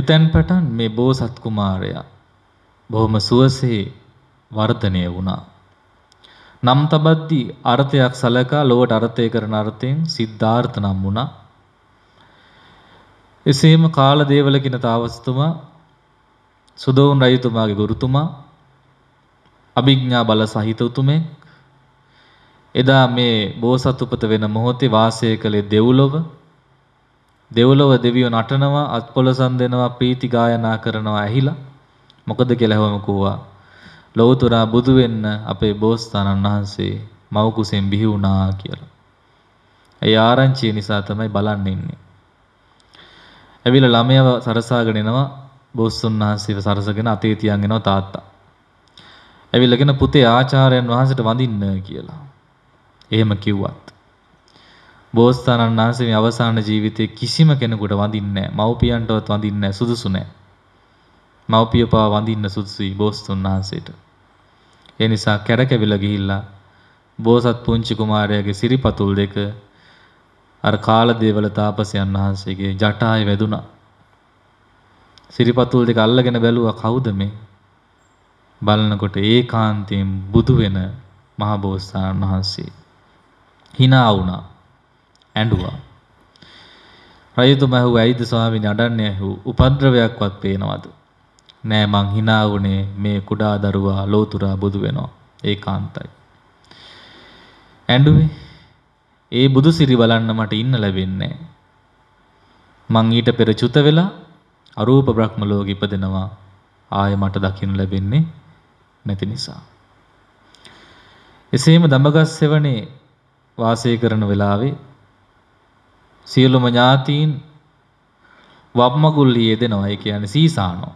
එතැන් පටන් මේ බෝසත් කුමාරයා බොහොම සුවසේ වර්ධනය වුණා. නම් තබද්දී අර්ථයක් සලකා ලොවට අර්ථය කරන අර්ථයෙන් සිද්ධාර්ථ නම් වුණා. එසේම කාලදේවල කියන තාවස්තුමා සුදෝන් රජතුමාගේ ගුරුතුමා අභිඥා බල සහිත උතුමෙක් එදා මේ බෝසත් උපත වෙන මොහොතේ වාසය කළේ දෙව්ලොව දෙව්ලොව දෙවියෝ නටනවා අත්පොලසන් දෙනවා ප්‍රීති ගායනා කරනවා ඇහිලා මොකද කියලා හැවම කෝවා ලෞතර බුදු වෙන්න අපේ බෝසතාණන් වහන්සේ මව කුසෙන් බිහි වුණා කියලා. ඒ ආරංචිය නිසා තමයි බලන්න ඉන්නේ. ඇවිල්ලා ළමයව සරසාගෙන එනවා බෝසතුන් වහන්සේව සරසගෙන අතේ තියන් එනවා තාත්තා. ඇවිල්ලාගෙන පුතේ ආචාර්යයන් වහන්සේට වඳින්න කියලා. එහෙම කිව්වා. බෝසතාණන් වහන්සේ මේ අවසාන ජීවිතේ කිසිම කෙනෙකුට වඳින්නේ නැහැ. මව්පියන්ටවත් වඳින්නේ නැහැ. සුදුසු නැහැ. මව්පිය පවා වඳින්න සුදුසුයි බෝසතුන් වහන්සේට. ඒ නිසා කැරකැවිලා ගිහිල්ලා බෝසත් පුංචි කුමාරයාගේ සිරිපතුල් දෙක අර කාලදේවල තාපසයන් වහන්සේගේ ජටායි වැදුනා. සිරිපතුල් දෙක අල්ලගෙන බැලුවා කවුද මේ? බලනකොට ඒකාන්තයෙන් බුදු වෙන මහ බෝසතාණන් වහන්සේ hina වුණා. ඇඬුවා. රජතුමා ඇහුවා ඇයිද ස්වාමීනි අඬන්නේ ඇහුව උපද්‍රවයක්වත් පේනවද? නෑ මං hina වුණේ මේ කුඩා දරුවා ලෝතුරා බුදු වෙනවා. ඒකාන්තයි. ඇඬුවේ ඒ බුදු සිරි බලන්න මට ඉන්න ලැබෙන්නේ මං ඊට පෙර චුත වෙලා අරූප බ්‍රහ්ම ලෝකෙ ඉපදෙනවා ආය මට දකින්න ලැබෙන්නේ නැති නිසා එසේම දඹගස් සෙවණේ වාසය කරන වෙලාවේ සියලුම ඥාතීන් වප්මගුල්ලි යෙදෙනවා. ඒ කියන්නේ සීසානෝ.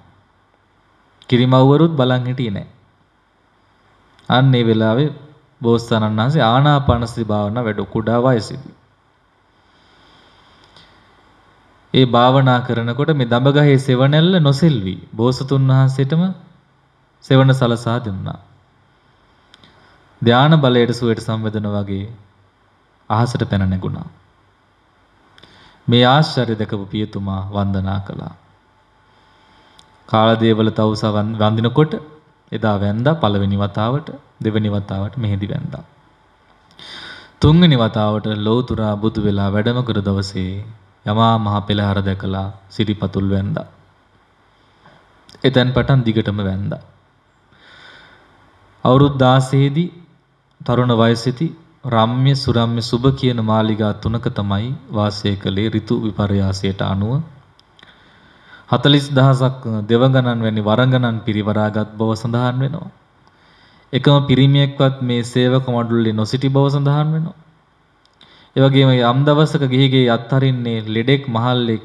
කිරිමව්වරුත් බලන් හිටියේ නැහැ. අන්න ඒ වෙලාවේ බෝසතාණන් වහන්සේ ආනාපානසති භාවනා වැඩ කුඩා වයසේදී. ඒ භාවනා කරනකොට මේ දඹගහේ සෙවණැල්ල නොසෙල්වි. බෝසතුන් වහන්සේටම සෙවණ සලසා දුන්නා. ධාන බලයට සුවයට සම්බඳන වගේ අහසට පැන නැගුණා. මේ ආශ්චර්ය දැකපු පියතුමා වන්දනා කළා. කාලදේවල තවුස වන්දිනකොට එදා වැන්දා පළවෙනි වතාවට දෙවෙනි වතාවට මෙහෙදි වැන්දා. තුන්වෙනි වතාවට ලෝතුරා බුදු වෙලා වැඩම කර දවසේ යමා මහ පෙළහර දැකලා සිරිපතුල් වැන්දා. එතැන් පටන් දිගටම වැන්දා. අවුරුදු 16 දී තරුණ වයසේදී රම්්‍ය සුරම්්‍ය සුබ කියන මාලිගා තුනක තමයි වාසය කළේ ඍතු විපර්යාසයට අනුව 40000ක් දෙවගණන් වැනි වරගණන් පිරිවරාගත් බව සඳහන් වෙනවා. එකම පිරිමියෙක්වත් මේ සේවක මඩුල්ලේ නොසිටි බව සඳහන් වෙනවා. ඒ වගේම යම් දවසක ගිහිගේ අත්හරින්නේ ලෙඩෙක් මහල්ලෙක්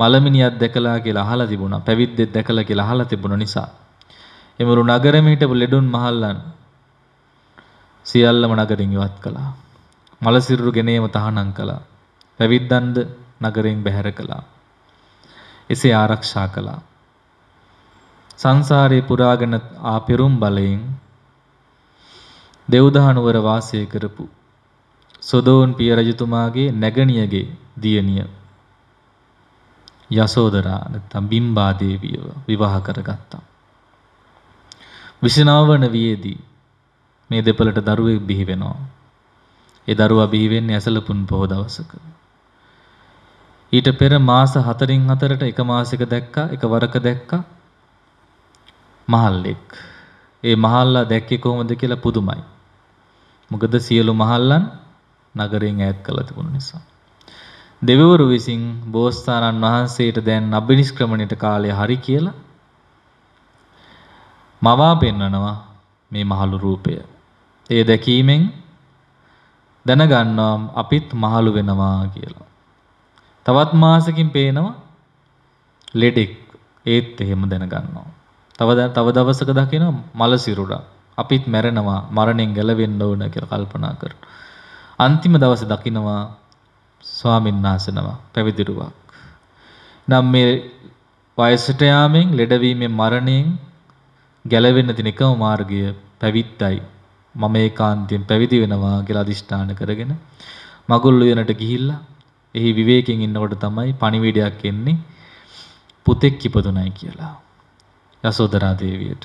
මලමිනියක් දැකලා කියලා අහලා තිබුණා. පැවිද්දෙක් දැකලා කියලා අහලා තිබුණ නිසා. එමරු නගරෙම හිටපු ලෙඩුන් මහල්ලන් සියල්ලම නගරින් ඉවත් කළා. මල සිරුරු ගෙනේම තහනම් කළා. පැවිද්දන්ද නගරෙන් බැහැර කළා. එසේ ආරක්ෂා කළා. සංසාරේ පුරාගෙන ආ පෙරුම් බලයෙන් දෙව්දහනුවර වාසය කරපු සොදෝන් පිය රජතුමාගේ නැගණියගේ දියණිය යසෝදරා නැත්නම් බිම්බා දේවියව විවාහ කරගත්තා. විසනාවන වියේදී මේ දෙපළට දරුවෙක් බිහි වෙනවා. ඒ දරුවා බිහි වෙන්නේ ඇසලපුන් පොහොය දවසක. ඊට පෙර මාස 4න් 4ට එක මාසයක දැක්කා, එක වරක දැක්කා මහල්ලෙක්. ඒ මහල්ලා දැක්කේ කොහොමද කියලා පුදුමයි. මොකද සියලු මහල්ලන් නගරයෙන් ඈත් කළ තිබුණු නිසා. දෙවිවරු විසින් බෝසතාණන් වහන්සේට දැන් අභිනිෂ්ක්‍රමණයට කාලය හරි කියලා මවා පෙන්වනවා මේ මහලු රූපය. ඒ දැකීමෙන් දැනගන්නවා අපිත් මහලු වෙනවා කියලා. තවත් මාසෙකින් පේනවා ලෙඩෙක් ඒත් එහෙම දැනගන්නවා. තව තව දවසක දකිනවා මල සිරුරා. අපිත් මැරෙනවා මරණයෙන් ගැලවෙන්න ඕන කියලා කල්පනා කරනවා. අන්තිම දවසේ දකිනවා ස්වාමීන් වහන්සේනම පැවිදිරුවක්. නම් මේ වයසට යාමෙන් ලෙඩවීමෙන් මරණයෙන් ගැලවෙන්න තියෙන එකම මාර්ගය පැවිද්දයි මම ඒකාන්තයෙන් පැවිදි වෙනවා කියලා අදිෂ්ඨාන කරගෙන මගුල් උයනට ගිහිල්ලා එහි විවේකයෙන් ඉන්නකොට තමයි පණිවිඩයක් එන්නේ පුතෙක් ඉපදුණයි කියලා යසෝදරා දේවියට.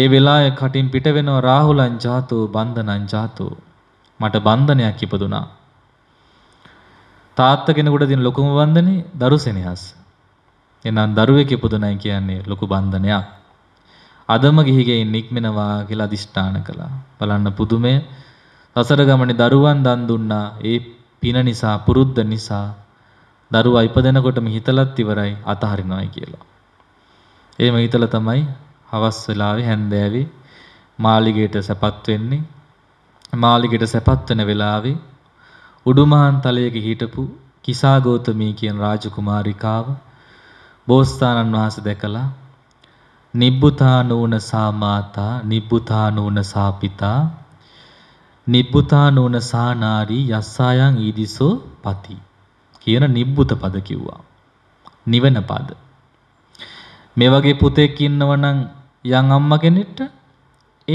ඒ වෙලාවේ කටින් පිට වෙනවා රාහුලං ජාතෝ බන්ධනං ජාතෝ මට බන්ධනයක් ඉපදුණා. තාත්තා කෙනෙකුට තියෙන ලොකුම බන්ධනේ දරු සෙනෙහස. එහෙනම් දරුවෙක් ඉපදුණයි කියන්නේ ලොකු බන්ධනයක්. අදම ගිහිගෙයින් නික්මෙනවා කියලා අදිෂ්ඨාන කළා. බලන්න පුදුමය. සසර ගමනේ දරුවන් දන් දුන්නා. ඒ පින නිසා, පුරුද්ද නිසා දරුවා ඉපදෙනකොටම හිතලත් ඉවරයි අතහරිනවයි කියලා. එහෙම හිතලා තමයි හවස් වෙලාවේ හැන්දෑවේ මාලිගයට සැපත් වෙන්නේ. මාලිගයට සැපත් වෙන වෙලාවේ උඩුමහාන්තලයක හිටපු කිසා ගෞතමී කියන රාජකුමාරිකාව බෝසතාණන් වහන්සේ දැකලා නිබ්බුතානූන සාමාතා නිබ්බුතානූන සාපිතා නිබ්බුතානූන සානාරී යස්සායන් ඊදිසෝ පති කියන නිබ්බුත පද කිව්වා. නිවන පද. මේ වගේ පුතෙක් ඉන්නවනම් යන් අම්මා කෙනෙක්ට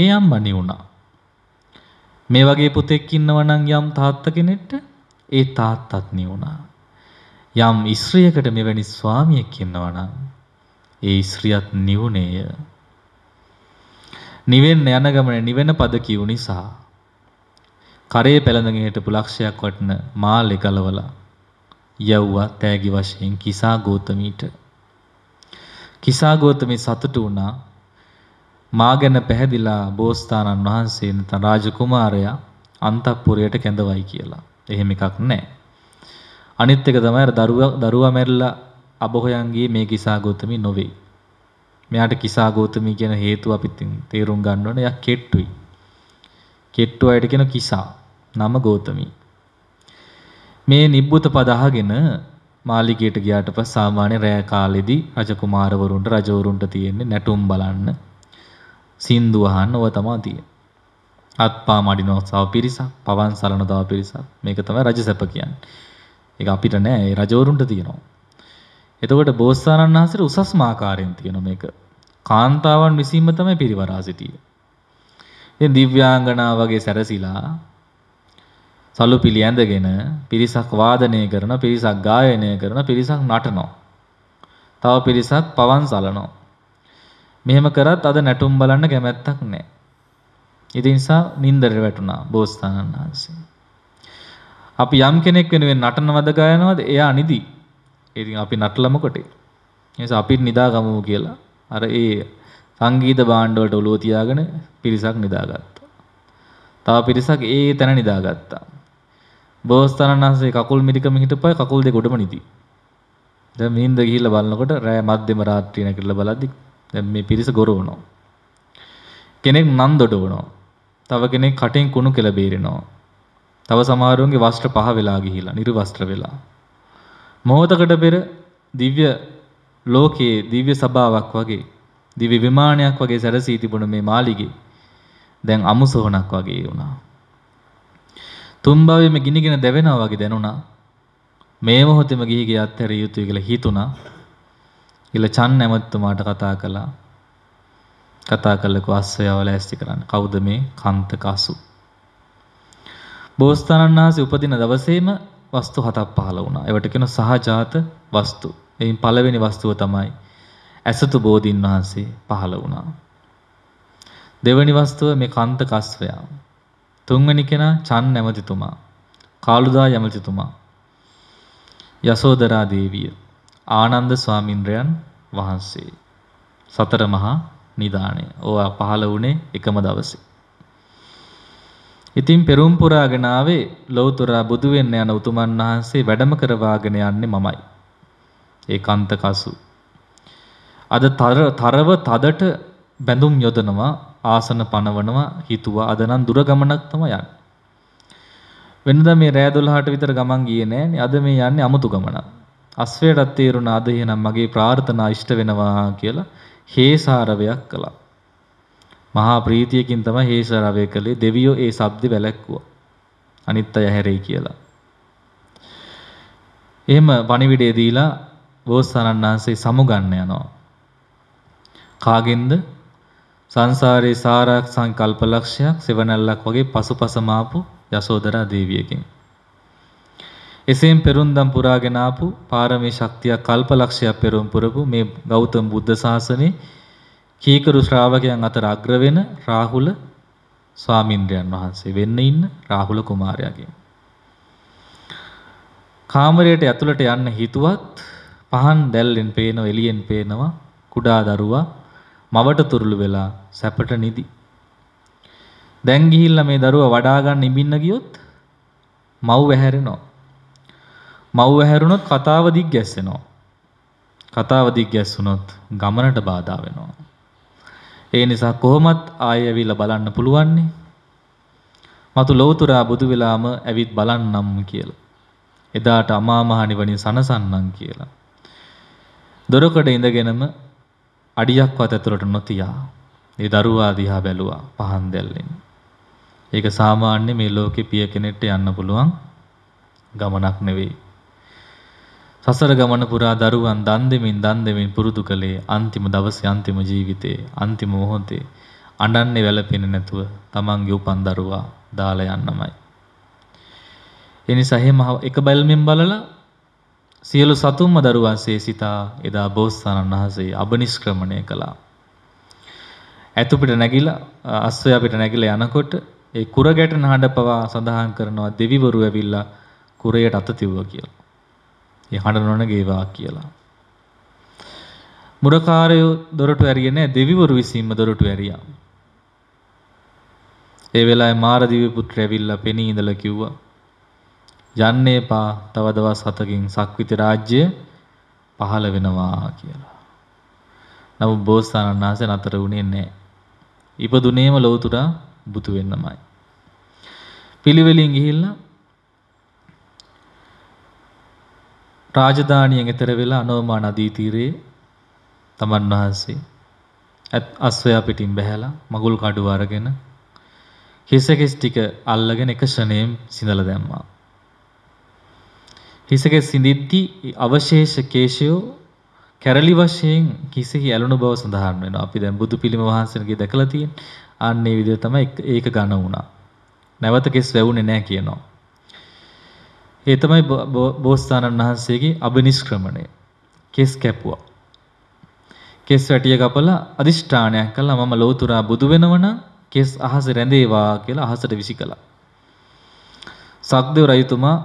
ඒ අම්මා නිවුණා. මේ වගේ පුතෙක් ඉන්නවනම් යම් තාත්තා කෙනෙක්ට ඒ තාත්තත් නිවුණා. යම් ඉස්ත්‍රියකට මෙවැනි ස්වාමියෙක් ඉන්නවනම් ඒ ඉස්රියත් නිවුනේය. නිවෙන්න යන ගමන නිවෙන පද කියු නිසා කරේ පැළඳගෙන හිටපු ලක්ෂයක් වටන මාළේ ගලවලා යව්වා තෑගි වශයෙන් කිසා ගෝතමීට. කිසා ගෝතමී සතුටු වුණා මා ගැන පැහැදිලා බෝස්තානන් වහන්සේ නැත්නම් රාජකුමාරයා අන්තපුරයට කැඳවයි කියලා. එහෙම එකක් නැහැ. අනිත් එක තමයි අර දරුවා දරුවා මැරිලා අබොහොයන්ගේ මේ කිසා ගෞතමී නොවේ. මෙයාට කිසා ගෞතමී කියන හේතුව අපි තේරුම් ගන්න ඕනේ. එයා කෙට්ටුයි. කෙට්ටු අයට කියන කිසා නම ගෞතමී. මේ නිබ්බුත පද අහගෙන මාලිගයට ගියාට පස්සේ සාමාන්‍ය රෑ කාලෙදී රජකුමාරවරුන්ට රජවරුන්ට තියෙන්නේ නැටුම් බලන්න සින්දු අහන්න ඔය තමයි තියෙන්නේ. අත්පා මඩිනව තව පිරිසක්, පවන් සලන තව පිරිසක්. මේක තමයි රජසැප කියන්නේ. ඒක අපිට නෑ, ඒ රජවරුන්ට තියෙනවා. එතකොට බෝසතාණන් වහන්සේට උසස්ම ආකාරයෙන් තියෙන මේක. කාන්තාවන් විසීම තමයි පිරිවරා සිටියේ. ඉතින් දිව්‍යාංගනා වගේ සැරසිලා සලු පිළි ඇඳගෙන පිරිසක් වාදනය කරන පිරිසක් ගායනය කරන පිරිසක් නටනවා. තව පිරිසක් පවන් සලනවා. මෙහෙම කරත් අද නැටුම් බලන්න කැමැත්තක් නැහැ. ඉතින් නිසා නින්දට වැටුණා බෝසතාණන් වහන්සේ. අපි යම් කෙනෙක් වෙනුවෙන් නටනවද ගායනවද එයා නිදි ඉතින් අපි නටලම කොටේ. එනිස අපිත් නිදාගමු කියලා අර ඒ සංගීත භාණ්ඩ වලට ඔලුව තියාගෙන පිරිසක් නිදාගත්තා. තව පිරිසක් ඒ තැන නිදාගත්තා. බෝස්තරණන්සේ කකුල් මිරිකම හිටපයි කකුල් දෙක උඩම නිදි. දැන් මින්ද ගිහිල්ලා බලනකොට රෑ මැදම රාත්‍රිය නැගිටලා බලද්දි දැන් මේ පිරිස ගොරවනවා. කෙනෙක් නන් දොඩවනවා. තව කෙනෙක් කටෙන් කුණු කෙළ බේරෙනවා. තව සමහරුන්ගේ වස්ත්‍ර පහ වෙලා ගිහිලා නිර්වස්ත්‍ර වෙලා මොහොතකට පෙර දිව්‍ය ලෝකයේ දිව්‍ය සභාවක් වගේ දිව්‍ය විමානයක් වගේ සැරසී තිබුණ මේ මාලිගේ දැන් අමුසොහනක් වගේ වුණා. තුම්බාවෙම ගිනිගෙන දැවෙනවා වගේ දැනුණා. මේ මොහොතේම ගිහි ගිය අත්හැරිය යුතුයි කියලා හිතුණා. ඊළ චන් නැමතුමාට කතා කළා. කතා කළකෝ අස්සයාව ලෑස්ති කරන්න. කවුද මේ කන්තක අසු? බෝසතාණන් වහන්සේ උපදින දවසේම වස්තු හතක් පහළ වුණා. ඒවට කියන සහජාත වස්තු. එයින් පළවෙනි වස්තුව තමයි ඇසතු බෝධින් වහන්සේ පහළ වුණා. දෙවැනි වස්තුව මේ කන්ත කස්වයා. තුන්වැනි කෙනා චන් නැමතිතුමා. කාළුදා යමතිතුමා. යසෝදරා දේවිය. ආනන්ද ස්වාමින්ද්‍රයන් වහන්සේ. සතර මහා නිදාණය. ඕවා පහළ වුණේ එකම දවසේ. ඉතින් පෙරම් පුරාගෙන ආවේ ලෞතර බුදු වෙන්න යන උතුමන් වහන්සේ වැඩම කරවාගෙන යන්නේ මමයි. ඒකාන්ත කසු. අද තරව තදට බැඳුම් යොදනවා ආසන පනවනවා හිතුවා අද නම් දුර ගමනක් තමයි යන්නේ. වෙනදා මේ රෑ 12ට විතර ගමන් ගියේ නෑනේ. අද මේ යන්නේ අමුතු ගමනක්. අස්වැයටත් තේරුණා අද එහෙනම් මගේ ප්‍රාර්ථනා ඉෂ්ට වෙනවා කියලා හේසාරවයක් කළා. මහා ප්‍රීතියකින් තමයි හේසරාවය කළේ දෙවියෝ ඒ shabd වැළැක්කුවා. අනිත් අය හැරෙයි කියලා. එහෙම පණිවිඩය දීලා බෝසතාණන් වහන්සේ සමුගන්න යනවා. කාගෙන්ද? සංසාරේ සාරක් සංකල්ප ලක්ෂයක් සෙවණැල්ලක් වගේ පසුපසම ආපු යසෝදරා දේවියකින්. එසේම් පෙරුම්දම් පුරාගෙන ආපු පාරමී ශක්තිය කල්ප ලක්ෂයක් පෙරුම් පුරපු මේ ගෞතම බුද්ධ ශාසනේ කීකරු ශ්‍රාවකයන් අතර අග්‍ර වෙන රාහුල ස්වාමින්ද්‍රයන් වහන්සේ වෙන්න ඉන්න රාහුල කුමාරයාගෙන්. කාමරයට ඇතුළට යන්න හිතුවත් පහන් දැල්ලෙන් පේනව එළියෙන් පේනවා කුඩා දරුවා මවට තුරුළු වෙලා සැපට නිදි. දැන් ගිහිල්ලා මේ දරුවා වඩා ගන්න ඉඹින්න ගියොත් මව් වැහැරෙනවා. මව් වැහැරුණොත් කතාව දිග්ගැස්සෙනවා. කතාව දිග්ගැස්සුනොත් ගමනට බාධා වෙනවා. ඒ නිසා කොහොමත් ආයෙ ඇවිල්ලා බලන්න පුළුවන්නේ. මතු ලෞතුරා බුදු වෙලාම ඇවිත් බලන්නම් කියලා. එදාට අමා මහ නිවණින් සනසන්නම් කියලා. දොරකඩ ඉඳගෙනම අඩියක්වත් ඇතුළට නොතියා ඒ දරුවා දිහා බැලුවා පහන් දැල්ලෙන්. ඒක සාමාන්‍ය මේ ලෝකේ පිය කෙනෙක්ට යන්න පුළුවන් ගමනක් නෙවෙයි. සසර ගමන පුරා දරුවන් දන් දෙමින් දන් දෙමින් පුරුදු කළේ අන්තිම දවසේ අන්තිම ජීවිතේ අන්තිම මොහොතේ අඬන්නේ වැළපෙන්නේ නැතුව තමන්ගේ උපන් දරුවා දාලා යන්නමයි. ඒ නිසා එහෙම එක බැල්මෙන් බලලා සියලු සතුන්ම දරුවන්සේ සිතා එදා බෝසතාණන් වහන්සේ අබනිෂ්ක්‍රමණය කළා. ඇතු පිට නැගිලා අස්වැය පිට නැගිලා යනකොට ඒ කුර ගැටන හඬ පවා සඳහන් කරනවා දෙවිවරු ඇවිල්ලා කුරයට අත තිව්වා කියලා. ඒ හඬ නොන ගේවා කියලා. මුරකාරයෝ දොරටු ඇරියේ නැහැ දෙවිවරු විසින්ම දොරටු ඇරියා. ඒ වෙලාවේ මාරදිවි පුත්‍රය ඇවිල්ලා පෙනී ඉඳලා කිව්වා යන්න එපා තව දවස් 7කින් සක්විති රාජ්‍යය පහළ වෙනවා කියලා. නමුත් බෝසතාණන් වහන්සේ නතර වුණේ නැහැ. ඉපදුනේම ලෞතුරා බුදු වෙන්නමයි. පිළිවෙලින් ගිහිල්ලා රාජධානියෙන් එතර වෙලා අනෝමා නදී තීරයේ තමන් වහන්සේ අස්වැයා පිටින් බැහැලා මගුල් කඩුව අරගෙන හිසකෙස් ටික අල්ලගෙන එක ෂණයෙන් සිඳලා දැම්මා. හිසකෙස් සිඳිද්දී අවශේෂ කේශයෝ කැරලි වශයෙන් කිසෙහි ඇලුණු බව සඳහන් වෙනවා. අපි දැන් බුදු පිළිම වහන්සේගේ දැකලා තියෙන. අන්න ඒ විදිහ තමයි ඒක ඝන වුණා. නැවත කෙස් වැවුනේ නැහැ කියනවා. ඒ තමයි බෝසතාණන් වහන්සේගේ අබනිෂ්ක්‍රමණය. කෙස් කැපුවා. කෙස් වැටිය කපලා අදිෂ්ඨානයක් කළා මම ලෝතුරා බුදු වෙනවනම් කෙස් අහස රැඳේවා කියලා අහසට විසි කළා. සක්දෙව් රජතුමා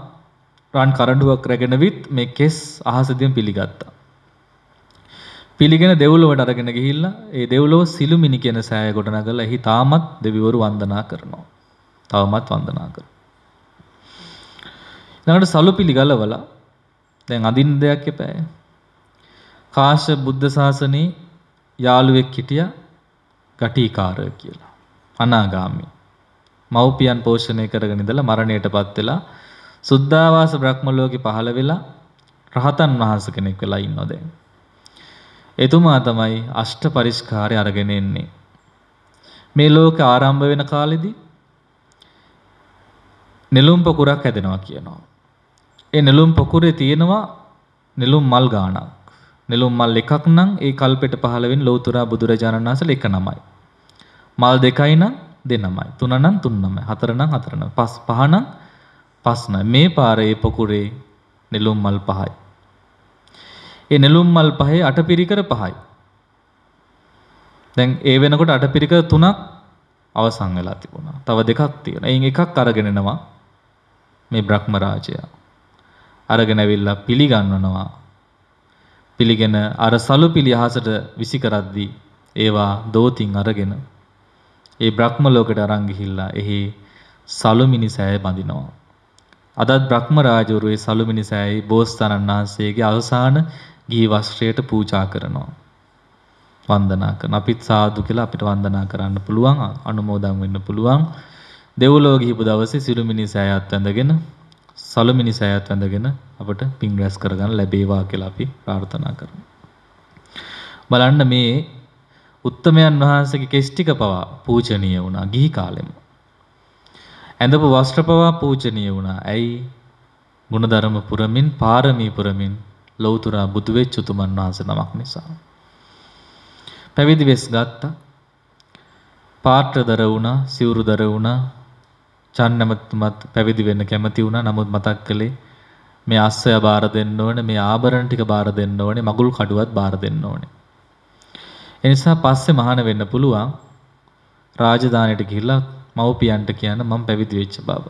රන් කරඬුවක් රැගෙන විත් මේ කෙස් අහසදීම පිළිගත්තා. පිළිගෙන දෙව්ලොවට අරගෙන ගිහිල්ලා ඒ දෙව්ලොව සිළුමිණි කියන සෑය ගොඩනගලා එහි තාමත් දෙවිවරු වන්දනා කරනවා. තවමත් වන්දනා කරනවා. ඊළඟට සලුපිලි ගලවලා දැන් අදින්න දෙයක් එපෑ. කාශ බුද්ධ ශාසනයේ යාළුවෙක් හිටියා ගටිකාරය කියලා. අනාගාමී. මව්පියන් පෝෂණය කරගෙන ඉඳලා මරණයටපත් වෙලා සුද්ධාවාස බ්‍රහ්මලෝකෙ පහළ වෙලා රහතන් වහන්සේ කෙනෙක් වෙලා ඉන්නවා දැන්. එතුමා තමයි අෂ්ට පරිස්කාරය අරගෙන එන්නේ. මේ ලෝක ආරම්භ වෙන කාලෙදී නෙළුම් පොකුරක් හැදෙනවා කියනවා. ඒ නෙළුම් පොකුරේ තියෙනවා නෙළුම් මල් ගාණක්. නෙළුම් මල් එකක් නම් ඒ කල්පෙට පහළ වෙන ලෞතර බුදුරජාණන් වහන්සේලා එක නමයි. මල් දෙකයි නම් දෙනමයි. තුන නම් තුන නමයි. හතර නම් හතර නමයි. පහ පහ නම් පහ නමයි. මේ පාරේ පොකුරේ නෙළුම් මල් පහයි. ඒ නෙළුම් මල් පහේ අටපිරිකර පහයි. දැන් ඒ වෙනකොට අටපිරිකර තුනක් අවසන් වෙලා තිබුණා. තව දෙකක් තියෙනවා. එයින් එකක් අරගෙන එනවා මේ බ්‍රහ්ම රාජයා. අරගෙන ඇවිල්ලා පිළිගන්වනවා. පිළිගෙන අර සලුපිලි අහසට විසි කරද්දී ඒවා දෝතින් අරගෙන ඒ බ්‍රහ්ම ලෝකයට අරන් ගිහිල්ලා එහි සලුමිනි සෑය බඳිනවා. අදත් බ්‍රහ්ම රාජවරුේ සලුමිනි සෑයි බෝසතාණන් වහන්සේගේ අවසාන ගිහි වස්ත්‍රයට පූජා කරනවා. වන්දනා කරන අපිත් සාදු කියලා අපිට වන්දනා කරන්න පුළුවන් අනුමෝදන් වෙන්න පුළුවන් දෙව්ලොව ගිහිපු දවසේ සිළුමිණි සෑයත් ඇඳගෙන සලමිනි සෑයත් වැඳගෙන අපට පින් රැස් කරගන්න ලැබේවා කියලා අපි ප්‍රාර්ථනා කරමු. බලන්න මේ උත්තමයන් වහන්සේගේ කෙස් ටික පවා පූජනීය වුණා ගිහි කාලෙම. ඇඳපු වස්ත්‍ර පවා පූජනීය වුණා. ඇයි? ගුණධර්ම පුරමින්, පාරමී පුරමින් ලෞතර බුදු වෙච්ච උතුමන් වහන්සේ නමක් නිසා. පැවිදි වෙස් ගත්තා. පාත්‍රදර වුණා, සිවුරුදර වුණා, චන් ඇමතුමත් පැවිදි වෙන්න කැමති වුණා. නමුත් මතක් කළේ මේ අස්සය බාර දෙන්න ඕනේ, මේ ආභරණ ටික බාර දෙන්න ඕනේ, මගුල් කඩුවත් බාර දෙන්න ඕනේ. ඒ නිසා පස්සේ මහාන වෙන්න පුළුවන්. රාජධානියට ගිහිල්ලා මව්පියන්ට කියන්න මම පැවිදි වෙච්ච බව.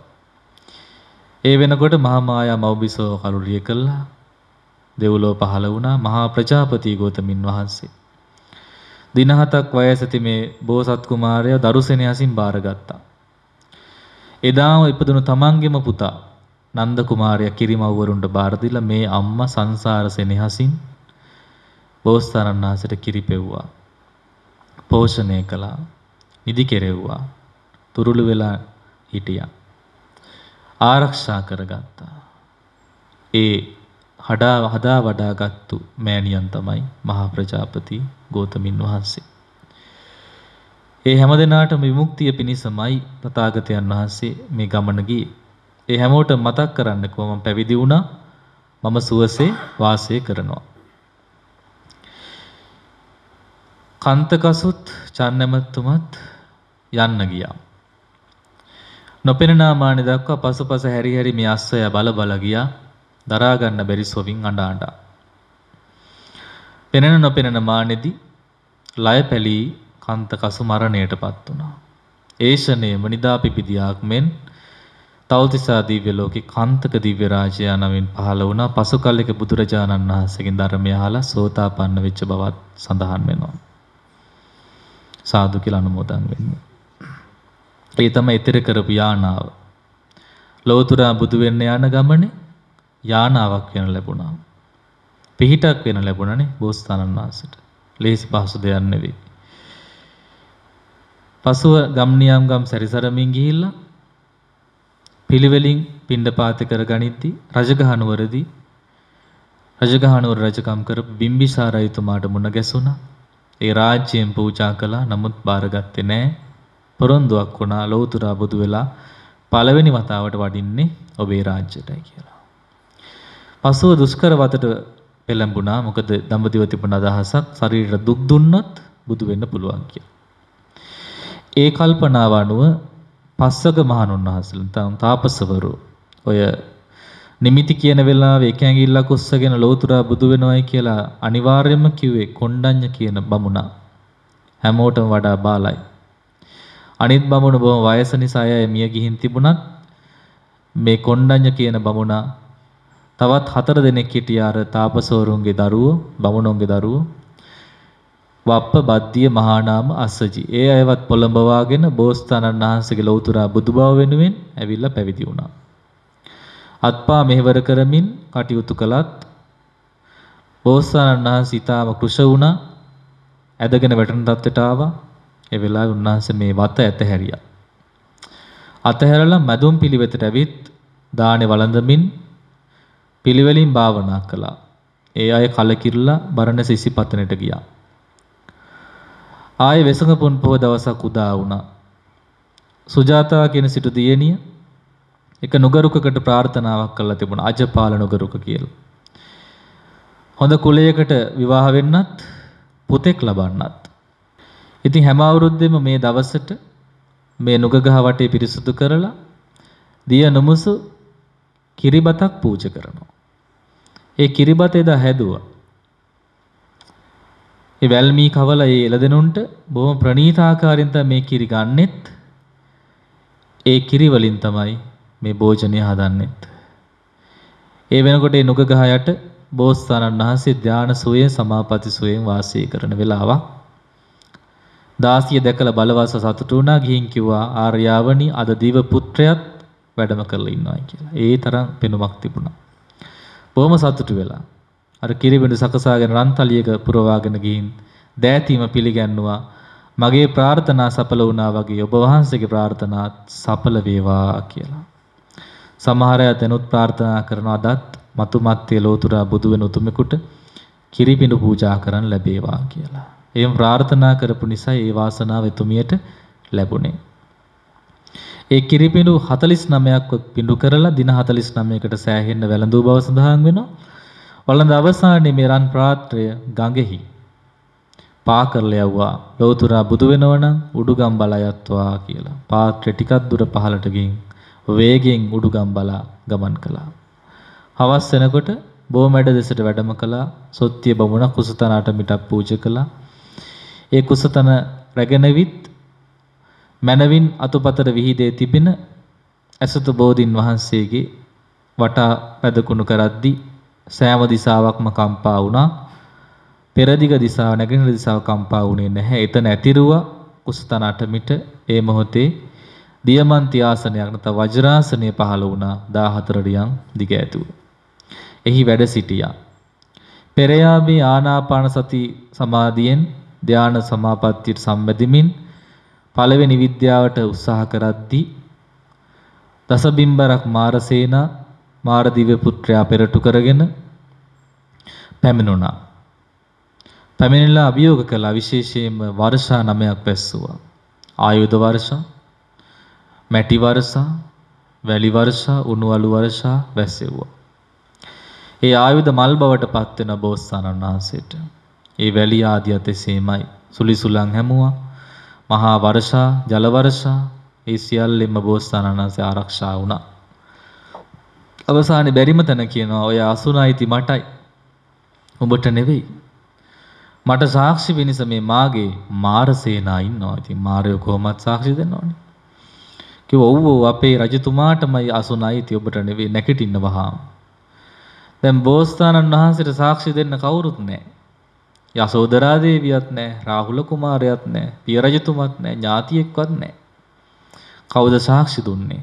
ඒ වෙනකොට මහා මායා මව්බිසෝ කලුරිය කළා. දෙව්ලොව පහළ වුණා මහා ප්‍රජාපති ගෞතමින් වහන්සේ. දින හතක් වයස ඇති මේ බෝසත් කුමාරයා දරුසෙනෙහසින් බාරගත්තා. එදාම ඉපදුණු තමන්ගෙම පුතා නන්ද කුමාරයා කිරිමව්වරුන්ට බාර දීලා මේ අම්මා සංසාර සෙනෙහසින් බෝසතාණන් වහන්සේට කිරිපෙව්වා. පෝෂණය කළා. නිදි කෙරෙව්වා. තුරුළු වෙලා හිටියා. ආරක්ෂා කරගත්තා. ඒ හඩා හදා වඩාගත්තු මෑණියන් තමයි මහා ප්‍රජාපති ගෝතමින් වහන්සේ. ඒ හැම දෙනාටම විමුක්තිය පිණිසමයි තථාගතයන් වහන්සේ මේ ගමන ගියේ. ඒ හැමෝටම මතක් කරන්නකෝ මම පැවිදි වුණා. මම සුවසේ වාසය කරනවා. කන්තකසුත් චන්නමත්තුමත් යන්න ගියා. නොපෙනෙනා මානෙ දක්වා පසුපස හැරි හැරි මේ අස්සය බල බල ගියා. දරා ගන්න බැරි සොවින් අඬ අඬ. පෙනෙන නොපෙනෙන මානෙදි ලය පැලී කන්තකසු මරණයට පත් වුණා. ඒෂණයම නිදාපිපිදියාක් මෙන් තවතිසා දිව්‍ය ලෝකේ කන්තක දිව්‍ය රාජයා නමින් පහළ වුණා. පසු කල්යක බුදුරජාණන් වහන්සේගෙන් ධර්මය අහලා සෝතාපන්න වෙච්ච බවත් සඳහන් වෙනවා. සාදු කියලා අනුමෝදන් වෙන්න. ඒ තමයි ඊතර කරපු යානාව. ලෝතුරා බුදු වෙන්න යන ගමනේ යානාවක් වෙන ලැබුණා. පිහිටක් වෙන ලැබුණානේ බෝසතාණන් වහන්සේට. ලේසි පහසු දෙයක් නෙවෙයි. පසුව ගම්නියම් ගම් සැරිසරමින් ගිහිල්ලා පිළිවෙලින් පිණ්ඩපාත කරගනිද්දී රජගහ නුවරදී රජගහ නුවර රජකම් කරපු බිම්බිසාර රජතුමාට මුණ ගැසුණා. ඒ රාජ්‍යයෙන් පූජා කළා නමුත් බාරගත්තේ නෑ. පොරොන්දුවක් වුණා ලෞතර බුදු වෙලා පළවෙනි වතාවට වඩින්නේ ඔබේ රාජ්‍යයටයි කියලා. පසුව දුෂ්කර වතට පෙළඹුණා. මොකද දඹදිව තිබුණ අදහසක් ශරීර දුක් දුන්නොත් බුදු වෙන්න පුළුවන් කියලා. ඒ කල්පනාව අනුව පස්සක මහණුන් වහන්සේලා තාපසවරු ඔය නිමිති කියන වෙලාවේ එක ඇඟිල්ලක් ඔස්සගෙන ලෝතුරා බුදු වෙනවයි කියලා අනිවාර්යයෙන්ම කිව්වේ කොණ්ඩඤ්ඤ කියන බමුණා. හැමෝටම වඩා බාලයි. අනිත් බමුණු බොහොම වයස නිසා අය මිය ගිහින් තිබුණත් මේ කොණ්ඩඤ්ඤ කියන බමුණා තවත් හතර දෙනෙක් හිටිය අර තාපසවරුන්ගේ දරුවෝ බමුණුන්ගේ දරුවෝ වප්ප බද්දිය මහානාම අස්සජි. ඒ අයවත් පොළඹවාගෙන බෝසතාණන් වහන්සේගේ ලෞතුරා බුදුබව වෙනුවෙන් ඇවිල්ලා පැවිදි වුණා. අත්පා මෙහෙවර කරමින් කටයුතු කළත් බෝසතාණන් වහන්සේ ඊටාම කෘෂ වුණා. ඇදගෙන වැටෙන තත්ත්වයට ආවා. ඒ වෙලාවේ උන්වහන්සේ මේ වත ඇතහැරියා. අතහැරලා මැදුම් පිළිවෙතට ඇවිත් දානේ වළඳමින් පිළිවෙලින් භාවනා කළා. ඒ අය කලකිරලා බරණැස ඉසිපතනට ගියා. ආයේ වෙසඟ පොන් පොහොව දවසක් උදා වුණා. සුජාතා කියන සිටු දියණිය එක නුගරුකකට ප්‍රාර්ථනාවක් කළා තිබුණා අජපාල නුගරුක කියලා. හොඳ කුලයකට විවාහ වෙන්නත් පුතෙක් ලබන්නත්. ඉතින් හැම අවුරුද්දෙම මේ දවසට මේ නුගගහ වටේ පිරිසුදු කරලා දිය නොමුසු කිරිබතක් පූජ කරනවා. ඒ කිරිබත එදා හැදුවා. ඒ වැල්මී කවල ඒ එළදෙනුන්ට බොහොම ප්‍රණීතාකාරයෙන් තමයි මේ කිරි ගන්නෙත්. ඒ කිරි වලින් තමයි මේ භෝජනය හදන්නෙත්. ඒ වෙනකොට ඒ නුග ගහ යට බෝසතාණන් වහන්සේ ධාන සෝයේ සමාපatti සෝයෙන් වාසය කරන වෙලාවක් දාසිය දැකලා බලවාස සතුටු වුණා ගිහින් කිව්වා ආර්යාවනි අද දිව පුත්‍රයත් වැඩම කරලා ඉන්නවා කියලා. ඒ තරම් පෙනුමක් තිබුණා. බොහොම සතුටු වෙලා. අර කිරිබිඳු සකසාගෙන රන්තලියක පුරවාගෙන ගිහින් දෑතීම පිළිගන්නවා. මගේ ප්‍රාර්ථනා සඵල වුණා වගේ ඔබ වහන්සේගේ ප්‍රාර්ථනා සඵල වේවා කියලා. සමහර අය දැනුත් ප්‍රාර්ථනා කරන අදත් මතුමත්ත්‍ය ලෝතුරා බුදු වෙන උතුමෙකුට කිරිබිඳු පූජා කරන්න ලැබේවා කියලා. එම් ප්‍රාර්ථනා කරපු නිසා ඒ වාසනාව එතුමියට ලැබුණේ. ඒ කිරිබිඳු 49ක් පිඬු කරලා දින 49කට සෑහෙන්න වැළඳූ බව සඳහන් වෙනවා. වළඳ අවසානයේ මේ රන් ප්‍රාත්‍රය ගඟෙහි පා කරලා යවුවා. ලෞතුරා බුදු වෙනවනම් උඩුගම් බලයත්වා කියලා. පාත්‍රය ටිකක් දුර පහළට ගින් වේගෙන් උඩුගම් බලා ගමන් කළා. හවස් වෙනකොට බෝමැඩ දෙසට වැඩම කළා. සොත්තිය බමුණ කුසතනට මිටක් පූජා කළා. ඒ කුසතන රැගෙනවිත් මනවින් අතුපතර විහිදේ තිබෙන අසත බෝධින් වහන්සේගේ වටා පැදකුණු කරද්දී සෑම දිසාවක්ම කම්පා වුණා. පෙරදිග දිසාව නැගෙනහිර දිසාව කම්පා වුණේ නැහැ. එතන ඇතිරුවා කුස්තන අටමිට ඒ මොහොතේ දියමන්ති ආසනයක් නැත වජ්‍රාසනය පහළ වුණා 14 රියන් දිග ඇතුව. එහි වැඩ සිටියා. පෙරයාමේ ආනාපාන සති සමාධියෙන් ධාන සමාපත්තියට සම්බැඳමින් පළවෙනි විද්‍යාවට උත්සාහ කරද්දී දසබිම්බරක් මාරසේනා මාර දිව්‍ය පුත්‍රයා පෙරටු කරගෙන පැමිණුණා. පැමිණිලා අභියෝග කළා විශේෂයෙන්ම වර්ෂා නමයක් පැස්සුවා. ආයුධ වර්ෂා, මැටි වර්ෂා, වැලි වර්ෂා, උණුවලු වර්ෂා වැසෙව්වා. ඒ ආයුධ මල් බවට පත් වෙන බෝසතාණන් වහන්සේට. ඒ වැලි ආදියත් එසේමයි. සුලිසුලන් හැමුවා. මහා වර්ෂා, ජල වර්ෂා ඒ සියල්ලෙම බෝසතාණන් වහන්සේ ආරක්ෂා වුණා. අවසානයේ බැරිම තැන කියනවා ඔය අසුනයිති මටයි. උඹට නෙවෙයි. මට සාක්ෂි වෙනස මේ මාගේ මාරසේනා ඉන්නවා. ඉතින් මාරය කොහොමත් සාක්ෂි දෙන්න ඕනේ. කිව්වා ඔව් අපේ රජතුමාටමයි අසුනයිති ඔබට නෙවෙයි නැකිටින්න වහාම. දැන් බෝසතාණන් වහන්සේට සාක්ෂි දෙන්න කවුරුත් නැහැ. යසෝදරා දේවියත් නැහැ, රාහුල කුමාරයාත් නැහැ, පිය රජතුමත් නැහැ, ඥාතියෙක්වත් නැහැ. කවුද සාක්ෂි දුන්නේ?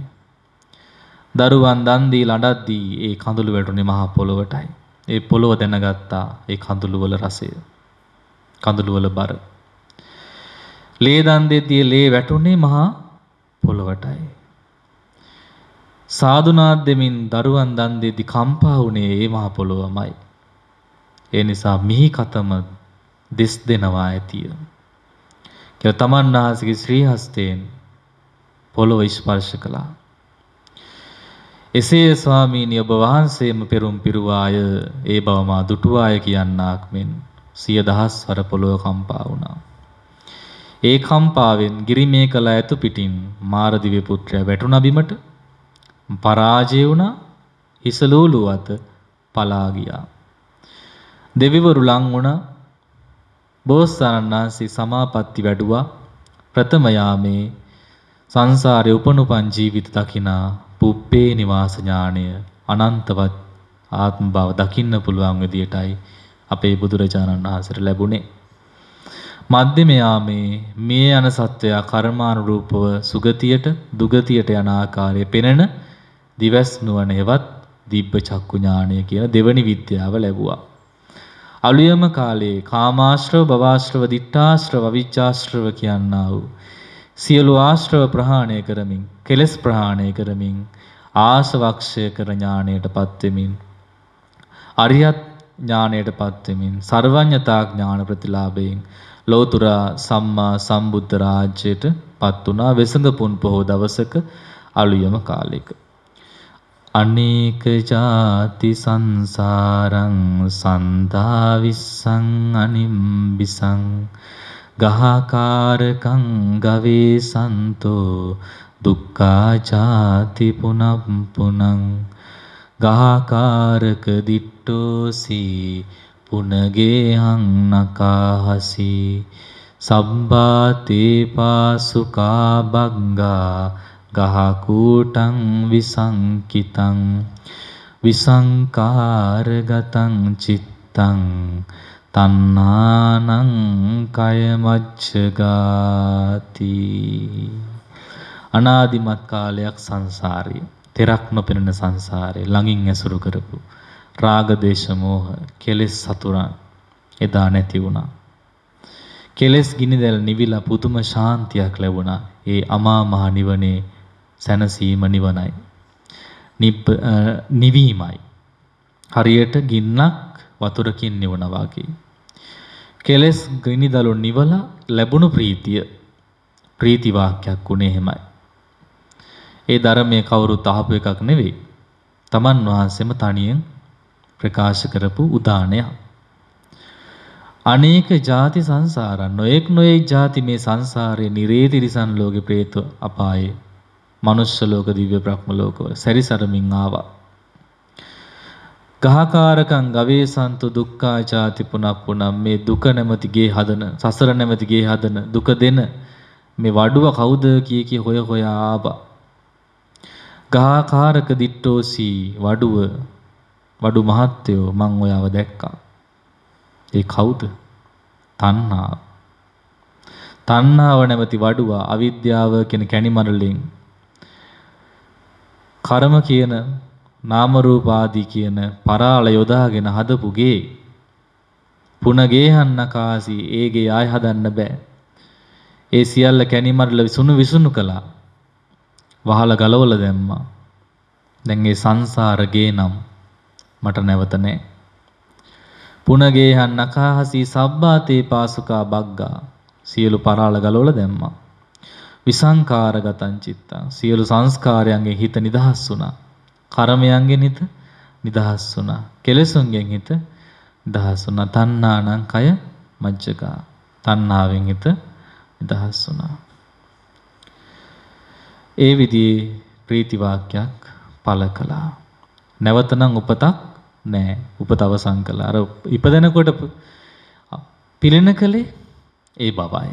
දරුවන් දන් දී ලඬද්දී ඒ කඳුළු වැටුනේ මහා පොළොවටයි. ඒ පොළොව දැනගත්තා ඒ කඳුළු වල රසය. කඳුළු වල බර. ලේ දන් දෙද්දී ලේ වැටුනේ මහා පොළොවටයි. සාදුනාද දෙමින් දරුවන් දන් දෙද්දී කම්පා වුණේ ඒ මහ පොළොවමයි. ඒ නිසා මිහි කතම දෙස් දෙනවා ඇතිය. කියලා තමන් වහන්සේගේ ශ්‍රී හස්තයෙන් පොළොව ස්පර්ශ කළා. එසේ ස්වාමීනි ඔබ වහන්සේම පෙරුම් පිරුවාය ඒ බව මා දුටුවාය කියන්නාක් මෙන් සිය දහස්වර පොළොව කම්පා වුණා. ඒ කම්පාවෙන් ගිරිමේ කළ ඇතු පිටින් මාරදිව්‍ය පුත්‍රයා වැටුණා බිමට පරාජය වුණා හිසලූලු අත පලා ගියා. දෙවිවරු ලං වුණා බෝසතාණන් වහන්සේ සමාපatti වැඩුවා ප්‍රථම යාමේ සංසාරේ උපනුපන් ජීවිත දකිනා පුප්පේ නිවාස ඥාණය අනන්තවත් ආත්ම බව දකින්න පුළුවන් විදියටයි අපේ බුදුරජාණන් වහන්සේට ලැබුණේ. මධ්‍යම යාමේ මේ යන සත්වයා කර්මානුරූපව සුගතියට දුගතියට යන ආකාරය පෙනෙන දිවස් නුවණේවත් දිබ්බ චක්කු ඥාණය කියන දෙවනි විද්‍යාව ලැබුවා. අලුයම කාලේ කාමාශ්‍රව භවආශ්‍රව දිත්තාශ්‍රව අවිජ්ජාශ්‍රව කියනා වූ සියලු ආශ්‍රව ප්‍රහාණය කරමින් කෙලස් ප්‍රහාණය කරමින් ආසවක්ෂය කර ඥාණයටපත් වෙමින් අරියත් ඥාණයටපත් වෙමින් සර්වඥතා ඥාන ප්‍රතිලාභයෙන් ලෝතර සම්මා සම්බුද්ධ රාජ්‍යයටපත් වුණා වෙසඟ පුන් පොහොව දවසක අලුයම කාලයක අනේක ජාති සංසාරං සන්දා විස්සං අනිම්බිසං ගහාකාරකං ගවේ සන්තෝ දුක්ඛාචාති පුනප්පුනං ගහාකාරක දිට්ඨෝසි පුනගේහං නකාහසි සබ්බාතේ පාසුකා බග්ගා ගහකූටං විසංකිතං විසංකාරගතං චිත්තං තණ්හානං කය මච්ඡගාති අනාදිමත් කාලයක් සංසාරයේ තෙරක් නොපෙනෙන සංසාරයේ ළඟින් ඇසුරු කරපු රාග දේශ මොහ කෙලෙස් සතුරන් එදා නැති වුණා කෙලෙස් ගිනිදැල් නිවිලා පුදුම ශාන්තියක් ලැබුණා ඒ අමා මහ නිවනේ සැනසීම නිවනයි නිවීමයි හරියට ගින්නක් වතුරකින් නිවන වාගේ. කෙලස් ගිනිදලු නිවලා ලැබුණු ප්‍රීතිය ප්‍රීති වාක්‍යයක් උනේ එහෙමයි. ඒ ධර්මයේ කවුරුත් අහපු එකක් නෙවෙයි. තමන් වහන්සේම තනියෙන් ප්‍රකාශ කරපු උදානයක්. අනේක ಜಾති සංසාරන් නොඑක් නොඑක් ಜಾති මේ සංසාරේ නිරේ තිරිසන් ලෝකේ പ്രേත අපායේ මනුෂ්‍ය ලෝක දිව්‍ය බ්‍රහ්ම ලෝක සැරිසරමින් ආවා. ගහකාරකං ගවේසන්තු දුක්ඛා ජාති පුනප්පුනම් මේ දුක නැමැති ගේ හදන සසර නැමැති ගේ හදන දුක දෙන මේ වඩුව කවුද කිය කී හොය හොයා ආවා ගහකාරක දිට්ටෝසි වඩුව වඩු මහත්තයෝ මං ඔයාව දැක්කා ඒ කවුද තණ්හා තණ්හාව නැමැති වඩුව අවිද්‍යාව කියන කැණිමරලෙන් කර්ම කියන නාම රූප ආදී කියන පරාල යොදාගෙන හදපු ගේ පුන ගේහන්න කාසි ඒ ගේ ආය හදන්න බෑ. ඒ සියල්ල කැනිමරල විසුණු විසුණු කළා. වහල ගලවල දැම්මා. දැන් ඒ සංසාර ගේ නම් මට නැවත නෑ. පුනගේහන් නකාහසී සබ්බාතේ පාසුකා බග්ගා සියලු පරාල ගලවල දැම්මා. විසංකාරගතං චිත්තා සියලු සංස්කාරයන්ගේ හිත නිදහස් වුණා. කර්මයන්ගෙන් හිත නිදහස් වුණා. කෙලෙසුන්ගෙන් හිත නිදහස් වුණා. තණ්හාණං කය මජ්ජකා. තණ්හාවෙන් හිත නිදහස් වුණා. ඒ විදිහේ ප්‍රීති වාක්‍යයක් පළ කළා. නැවතනම් උපතක් නෑ. උපත අවසන් කළා. අර ඉපදෙනකොට පිළින කලේ ඒ බබයි.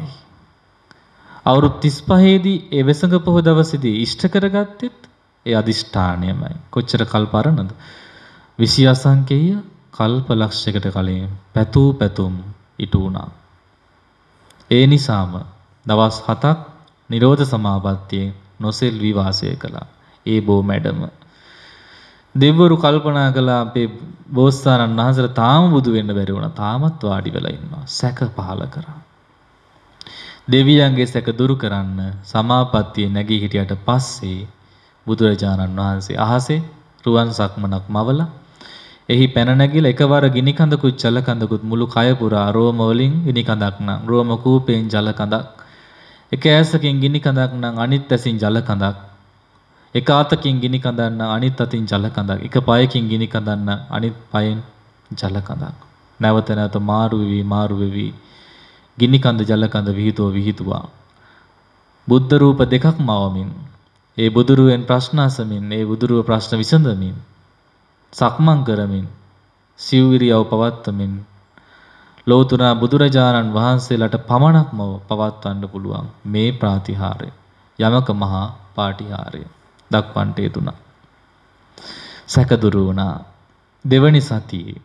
අවුරුදු 35 දී ඒ වෙසඟ පොහොය දවසේදී ඉෂ්ට කරගත්තෙත් ඒ අදිෂ්ඨානයමයි. කොච්චර කල් පරණද? විසි අසංකේය කල්ප ලක්ෂයකට කලින් පැතූ පැතුම් ඉටු වුණා. ඒ නිසාම දවස් 7ක් නිරෝධ සමාපත්තියෙන් නොසෙල්වි වාසය කළා. ඒ බෝ මැඩම දෙවිවරු කල්පනා කළා අපේ බෝසතාණන් වහන්සේලා තාම බුදු වෙන්න බැරි වුණා. තාමත් වාඩි වෙලා ඉන්නවා. සැක පහල කරා. දෙවියන්ගේ සැක දුරු කරන්න සමාපත්තිය නැගී හිටියට පස්සේ බුදුරජාණන් වහන්සේ අහසේ රුවන් සක්මනක් මවලා එහි පැන නැගිලා එකවර ගිනි කඳකුත් ජල කඳකුත් මුළු කය පුරා රෝම වලින් ගිනි කඳක් නම් රෝම කූපයෙන් ජල කඳක් එක ඈසකින් ගිනි කඳක් නම් අනිත් ඇසින් ජල කඳක් එක අතකින් ගිනි කඳක් නම් අනිත් අතින් ජල කඳක් එක පායකින් ගිනි කඳක් නම් අනිත් පායෙන් ජල කඳක් නැවත නැවත මාරු වෙවි මාරු වෙවි ගිනි කඳ ජල කඳ විහිදුව විහිදුවා බුද්ධ රූප දෙකක් මවමින් ඒ බුදුරුවෙන් ප්‍රශ්න අසමින් ඒ බුදුරුව ප්‍රශ්න විසඳමින් සක්මන් කරමින් සිව්විරියව පවත්වමින් ලෝතුරා බුදුරජාණන් වහන්සේලාට පමණක්ම පවත්වන්න පුළුවන් මේ ප්‍රාතිහාර්ය යමක මහා පාටිහාරය දක්වන්ට යෙදුණා සැකදුරු වුණා දෙවනි සතියේ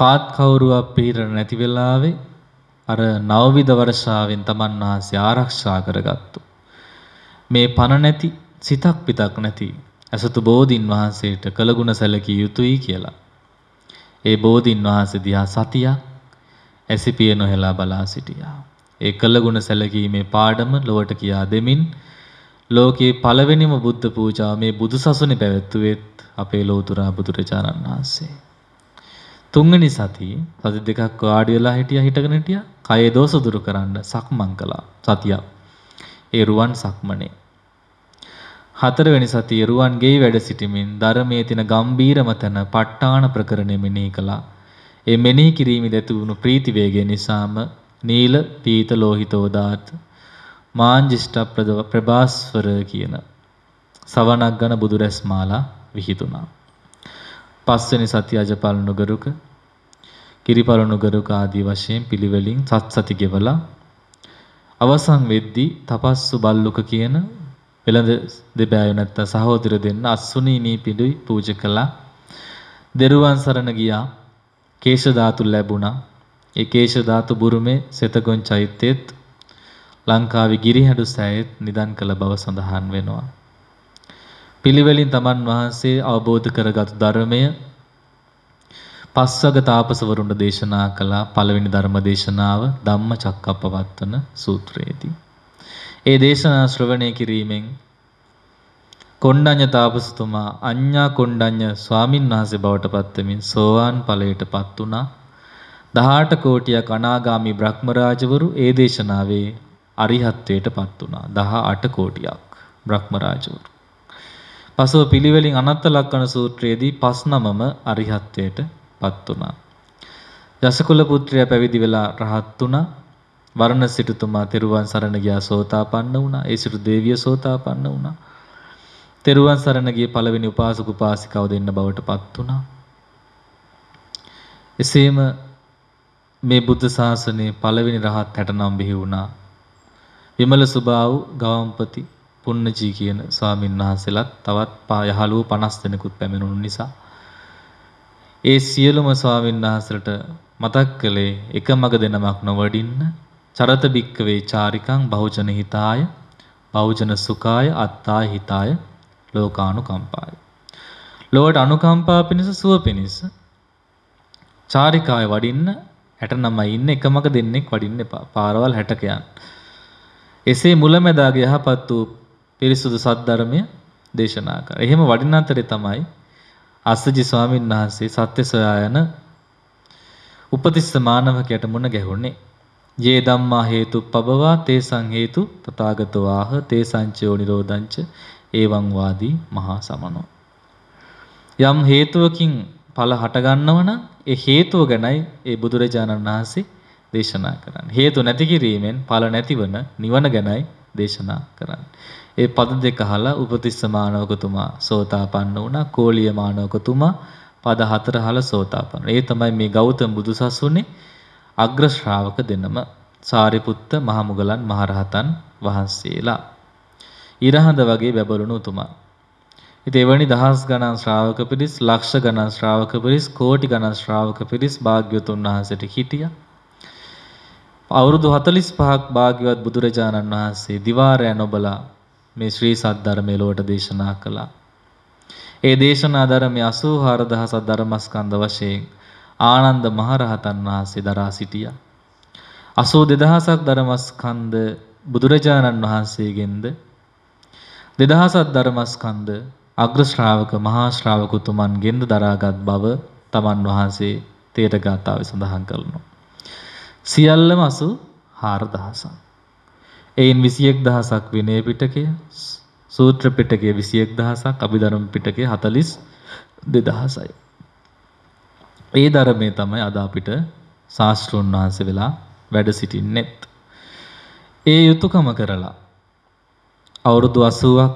කාත් කවුරුවක් පිළිරණ නැති වෙලාවේ අර නවවිධ වර්ෂාවෙන් තමන් වහන්සේ ආරක්ෂා කරගත්තු මේ පණ නැති සිතක් පිතක් නැති ඇසතු බෝධින් වහන්සේට කළගුණ සැලකිය යුතුයි කියලා. ඒ බෝධින් වහන්සේ දිහා සතියක් ඇසිපිය නොහෙලා බලා සිටියා. ඒ කළගුණ සැලකීමේ පාඩම ලොවට කියා දෙමින් ලෝකයේ පළවෙනිම බුද්ධ පූජාව මේ බුදු සසුනේ පැවැත්වුවෙත් අපේ ලෝතුරා බුදුරජාණන් වහන්සේ. තුන්වෙනි සතියේ සති දෙකක් වාඩි වෙලා හිටියා හිටගෙන හිටියා කයේ දෝෂ දුරු කරන්න සක්මන් කළා. සතියක් ඒ රුවන් සක්මනේ. හතරවෙනි සතිය රුවන්ගේ වැඩ සිටිමින් ධර්මයේ තින ගම්බීරම තන ප ဋ ාණ ප්‍රකරණය මෙනෙහි කළා. ඒ මෙනෙහි කිරීමෙන් ඇති වුණු ප්‍රීති වේගය නිසාම නීල පීත ලෝහිතෝදාත් මාංජිෂ්ඨ ප්‍රභාස්වර කියන සවනක් ගන බුදුරැස් මාලා විහිදුණා. පස්වෙනි සතිය අජපල් නුගරුක කිරිපල නුගරුක ආදී වශයෙන් පිළිවෙලින් සත් සති ගෙවලා අවසන් වෙද්දී තපස්සු බල්ලුක කියන වෙළඳ දෙබෑයෝ නැත්තම් සහෝදර දෙන්න අස්සුනීනී පිඬුයි පූජා කළා. දේරුවන් සරණ ගියා. කේශ ධාතු ලැබුණා. ඒ කේශ ධාතු බුරුමේ සෙතගොන් චෛත්‍යයේත් ලංකාවේ ගිරිහැඩු සෑයෙත් නිදන් කළ බව සඳහන් වෙනවා. පිළිවෙලින් තමන් වහන්සේ අවබෝධ කරගත් ධර්මය පස්වග තාපසවරුන්ට දේශනා කළා පළවෙනි ධර්ම දේශනාව ධම්මචක්කප්පවත්තන සූත්‍රයේදී. ඒ දේශනා ශ්‍රවණය කිරීමෙන් කොණ්ඩඤ්ඤ තාපසතුමා අඤ්ඤා කොණ්ඩඤ්ඤ ස්වාමින් වහන්සේ බවට පත්වෙමින් සෝවාන් ඵලයටපත් වුණා. 18 කෝටියක් අනාගාමි බ්‍රහ්මරාජවරු ඒ දේශනාවේ අරිහත්ත්වයටපත් වුණා. 18 කෝටියක් බ්‍රහ්මරාජවරු. පසුව පිළිවෙලින් අනත්ත ලක්කන සූත්‍රයේදී පස් නමම අරිහත්ත්වයට පත් වුණා. යසකුල පුත්‍රයා පැවිදි වෙලා රහත් වුණා. වරණ සිටුතුමා තෙරුවන් සරණ ගියා සෝතාපන්න වුණා. ඒ සිටු දේවිය සෝතාපන්න වුණා. තෙරුවන් සරණ ගිය පළවෙනි උපාසක උපාසිකාව දෙන්න බවට පත් වුණා. එසේම මේ බුද්ධ ශාසනයේ පළවෙනි රහත් 69 බිහි වුණා. විමල සුභාව් ගවම්පති පුන්නජී කියන ස්වාමින් වහන්සේලා තවත් යහළුවෝ 50 දෙනෙකුත් පැමිණුණු නිසා ඒ සියලුම ස්වාමීන් වහන්සලට මතක් කළේ එක මග දෙනමක් නොවඩින්න චරත භික්කවේ චාරිකං බහුජන හිතාය බහුජන සුඛාය අත්තා හිතාය ලෝකානුකම්පාය ලොවට අනුකම්පා පිණිස සුව පිණිස චාරිකාවේ වඩින්න 69 ඉන්න එක මග දෙන්නෙක් වඩින්න එපා පාරවල් 60ක යන එසේ මුලැමැදාගේ යහපත් වූ පිරිසුදු සද්ධර්මය දේශනා කර. එහෙම වඩින අතරේ තමයි අස්සජි ස්වාමීන් වහන්සේ සත්‍ය සොයා යන උපතිස්ස මානවකයට මුණ ගැහුණේ. "යේ ධම්මා හේතුප්පබවා තේසං හේතු තථාගතෝ ආහ තේසංචයෝ නිරෝධංච ඒවං වාදී මහා සමනෝ." යම් හේතුවකින් ඵල හට ගන්නවනම් ඒ හේතුව ගැනයි ඒ බුදුරජාණන් වහන්සේ දේශනා කරන්නේ. හේතු නැති කිරීමෙන් ඵල නැතිවන නිවන ගැනයි දේශනා කරන්නේ. ඒ පද දෙක අහලා උපතිස්ස මානවකතුමා සෝතාපන්න වුණා. කෝලිය මානවකතුමා පද හතර අහලා සෝතාපන්න. ඒ තමයි මේ ගෞතම බුදුසසුනේ අග්‍ර ශ්‍රාවක දෙනම සාරිපුත්ත මහමුගලන් මහරහතන් වහන්සේලා. ඉරහඳ වගේ බැබළුණු උතුමා. ඉතින් එවැනි දහස් ගණන් ශ්‍රාවක පිරිස්, ලක්ෂ ගණන් ශ්‍රාවක පිරිස්, කෝටි ගණන් ශ්‍රාවක පිරිස් භාග්‍යවතුන් වහන්සේට හිටියා. අවුරුදු 45ක් භාග්‍යවත් බුදුරජාණන් වහන්සේ දිවාරය නොබලා මේ ශ්‍රී සද්ධර්මය ලොවට දේශනා කළා. ඒ දේශනා ධර්මය 84000 ධර්මස්කන්ධ වශයෙන් ආනන්ද මහරහතන් වහන්සේ දරා සිටියා. 82000ක් ධර්මස්කන්ධ බුදුරජාණන් වහන්සේගෙන්ද 2000ක් ධර්මස්කන්ධ අග්‍ර ශ්‍රාවක මහා ශ්‍රාවකතුමන්ගෙන්ද දරාගත් බව තමන් වහන්සේ තේරගතාවේ සඳහන් කරනවා. සියල්ලම 84000ක් එයින් 21000ක් විනය පිටකය, සූත්‍ර පිටකය 21000ක්, අභිධර්ම පිටකය 42000යි. ඒ ධර්මයේ තමයි අද අපිට ශාස්ත්‍රුන් වහන්සේ වෙලා වැඩ සිටින්නෙත්. ඒ යුතුයකම කරලා අවුරුදු 80ක්